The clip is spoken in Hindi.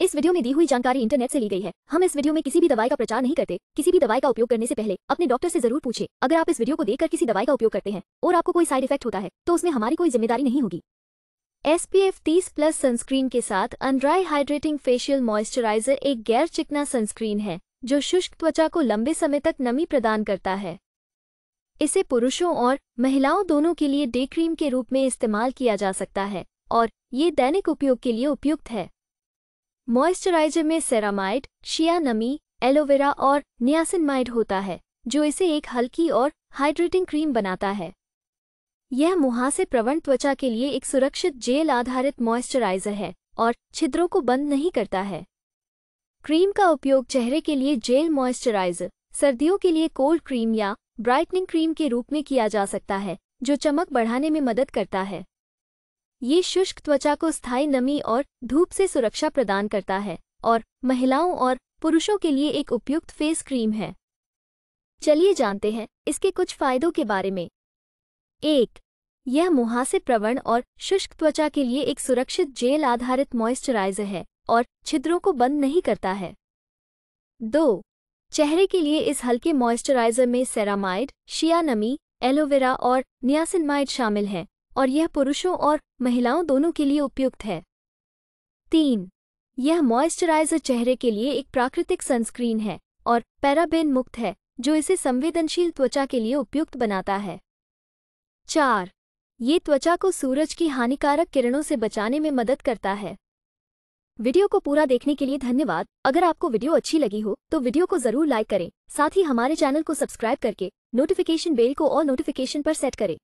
इस वीडियो में दी हुई जानकारी इंटरनेट से ली गई है हम इस वीडियो में किसी भी दवाई का प्रचार नहीं करते किसी भी दवाई का उपयोग करने से पहले अपने डॉक्टर से जरूर पूछे अगर आप इस वीडियो को देखकर किसी दवाई का उपयोग करते हैं और आपको कोई साइड इफेक्ट होता है तो उसमें हमारी कोई जिम्मेदारी नहीं होगी एस पी एफ तीस प्लस सनस्क्रीन के साथ अनड्राई हाइड्रेटिंग फेशियल मॉइस्चराइजर एक गैर चिकना सनस्क्रीन है जो शुष्क त्वचा को लंबे समय तक नमी प्रदान करता है इसे पुरुषों और महिलाओं दोनों के लिए डे क्रीम के रूप में इस्तेमाल किया जा सकता है और ये दैनिक उपयोग के लिए उपयुक्त है मॉइस्चराइजर में सेरामाइड शिया नमी एलोवेरा और नियासिनमाइड होता है जो इसे एक हल्की और हाइड्रेटिंग क्रीम बनाता है यह मुहासे प्रवण त्वचा के लिए एक सुरक्षित जेल आधारित मॉइस्चराइजर है और छिद्रों को बंद नहीं करता है क्रीम का उपयोग चेहरे के लिए जेल मॉइस्चराइजर सर्दियों के लिए कोल्ड क्रीम या ब्राइटनिंग क्रीम के रूप में किया जा सकता है जो चमक बढ़ाने में मदद करता है ये शुष्क त्वचा को स्थायी नमी और धूप से सुरक्षा प्रदान करता है और महिलाओं और पुरुषों के लिए एक उपयुक्त फेस क्रीम है चलिए जानते हैं इसके कुछ फायदों के बारे में एक यह मुहासे प्रवण और शुष्क त्वचा के लिए एक सुरक्षित जेल आधारित मॉइस्चराइजर है और छिद्रों को बंद नहीं करता है दो चेहरे के लिए इस हल्के मॉइस्चराइजर में सेरामाइड शिया नमी एलोवेरा और नियासिनमाइड शामिल हैं और यह पुरुषों और महिलाओं दोनों के लिए उपयुक्त है तीन यह मॉइस्चराइजर चेहरे के लिए एक प्राकृतिक सनस्क्रीन है और पैराबेन मुक्त है जो इसे संवेदनशील त्वचा के लिए उपयुक्त बनाता है चार ये त्वचा को सूरज की हानिकारक किरणों से बचाने में मदद करता है वीडियो को पूरा देखने के लिए धन्यवाद अगर आपको वीडियो अच्छी लगी हो तो वीडियो को जरूर लाइक करें साथ ही हमारे चैनल को सब्सक्राइब करके नोटिफिकेशन बेल को और नोटिफिकेशन पर सेट करें